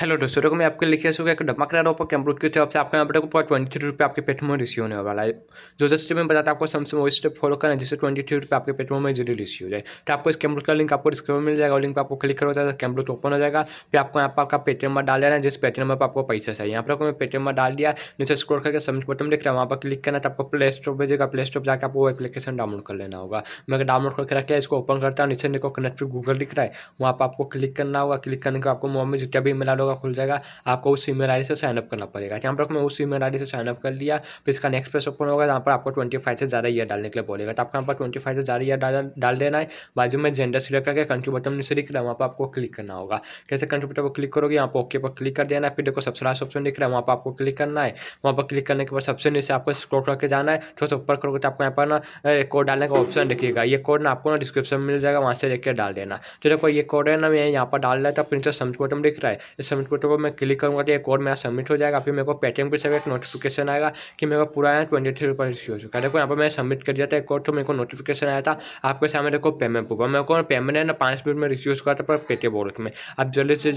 hello दोस्तों देखो मैं आपके लिखे सो एक रहा ऑफर कैमरूट की तरफ से आपका यहाँ पर देखो ट्वेंटी थ्री रुपये आपके पेटमो में रिसीव होने वाला है जो जस्ट में बताता आपको सैमसंग वो स्टेप फॉलो करना है जिससे ट्वेंटी थ्री रुपये आपके पेटमो में जरूर रिसीव हो जाए तो आपको इस कैमरूट का लिंक आपको डिस्क्रिप्शन मिल जाएगा लिंक पर आपको क्लिक करो जाएगा कैमरूट ओपन हो जाएगा फिर आपको यहाँ पर आपका पेटीएम में डाल देना है जिस पेटीएम पर आपको पैसा चाहिए यहाँ पर आपको मैं पेटीएम में डाल दिया नीचे स्क्रोल करके सबमिट बटन देख रहा है वहाँ पर क्लिक करना तो आपको प्ले स्टोर भेजेगा प्ले स्टोर जाकर आपको एप्लीकेशन डाउनलोड कर लेना होगा मैं डाउनलोड करके रख लिया इसको ओपन करता हूँ नीचे देखो कनेक्ट गूगल दिख रहा है वहाँ पर आपको क्लिक करना होगा क्लिक करने के आपको मोबाइल में जितना भी मिला होगा खुल जाएगा आपको उस ईमेल आई से साइनअप करना पड़ेगा यहाँ पर मैं उस ईमेल आई से साइनअप कर लिया फिर तो इसका नेक्स्ट पेज ओपन होगा जहाँ पर आपको ट्वेंटी फाइव से ज़्यादा ईयर डालने के लिए बोलेगा तो आपको यहाँ पर ट्वेंटी फाइव से ज़्यादा ईयर डाल देना है बाजू में जेंडर सिलेक्ट करके कंट्री बटन से लिख रहा है वहाँ पर आपको क्लिक करना होगा कैसे कंट्री बटन पर क्लिक करोगे यहाँ पर ओके पर क्लिक कर देना है फिर देखो सबसे लास्ट ऑप्शन लिख रहा है वहाँ पर आपको क्लिक करना है वहाँ पर क्लिक करने के बाद सबसे नीचे आपको स्क्रोल करके जाना है थोड़ा तो सा ऊपर करोगे तो आपको यहाँ पर ना एक कोड डालने का ऑप्शन दिखेगा ये कोड ना आपको ना डिस्क्रिप्शन में मिल जाएगा वहाँ से लेकर डाल देना तो देखो ये कोड है ना मैं यहाँ पर डाल रहा था प्रिंटर समझ बटन लिख रहा है इस सबमिट बटन पर मैं क्लिक करूँगा तो ये कोड मेरा सबमिट हो जाएगा फिर मेरे को पेटीएम की सब एक नोटिफिकेशन आएगा कि मेरे को पूरा है ट्वेंटी थ्री रुपये रिसीव हो चुका है देखो यहाँ पर मैं सबमिट कर दिया था एक कोड तो मेरे को नोटिफिकेशन आया था आपके सामने देखो पेमेंट पूरा मेरे को पेमेंट है ना पाँच मिनट में रिसीव हो चुका था पर पेटीएम वॉलेट में आप जल्दी से